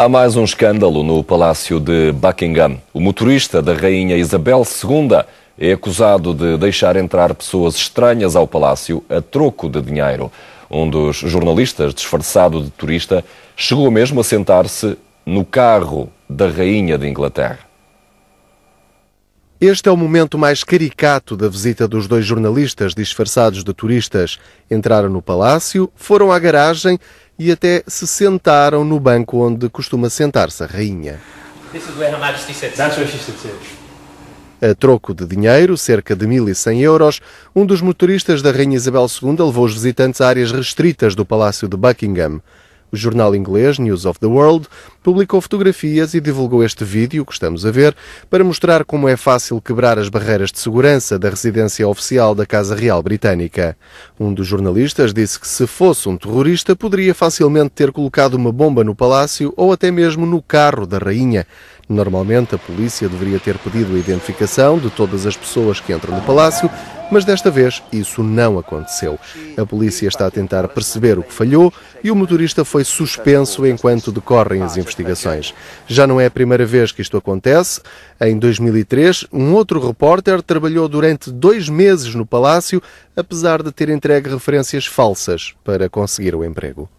Há mais um escândalo no Palácio de Buckingham. O motorista da Rainha Isabel II é acusado de deixar entrar pessoas estranhas ao palácio a troco de dinheiro. Um dos jornalistas, disfarçado de turista, chegou mesmo a sentar-se no carro da Rainha de Inglaterra. Este é o momento mais caricato da visita dos dois jornalistas disfarçados de turistas. Entraram no palácio, foram à garagem e até se sentaram no banco onde costuma sentar-se a rainha. A troco de dinheiro, cerca de 1.100 euros, um dos motoristas da Rainha Isabel II levou os visitantes a áreas restritas do Palácio de Buckingham. O jornal inglês News of the World publicou fotografias e divulgou este vídeo que estamos a ver para mostrar como é fácil quebrar as barreiras de segurança da residência oficial da Casa Real Britânica. Um dos jornalistas disse que se fosse um terrorista poderia facilmente ter colocado uma bomba no palácio ou até mesmo no carro da rainha. Normalmente, a polícia deveria ter pedido a identificação de todas as pessoas que entram no palácio, mas desta vez isso não aconteceu. A polícia está a tentar perceber o que falhou e o motorista foi suspenso enquanto decorrem as investigações. Já não é a primeira vez que isto acontece. Em 2003, um outro repórter trabalhou durante dois meses no palácio, apesar de ter entregue referências falsas para conseguir o emprego.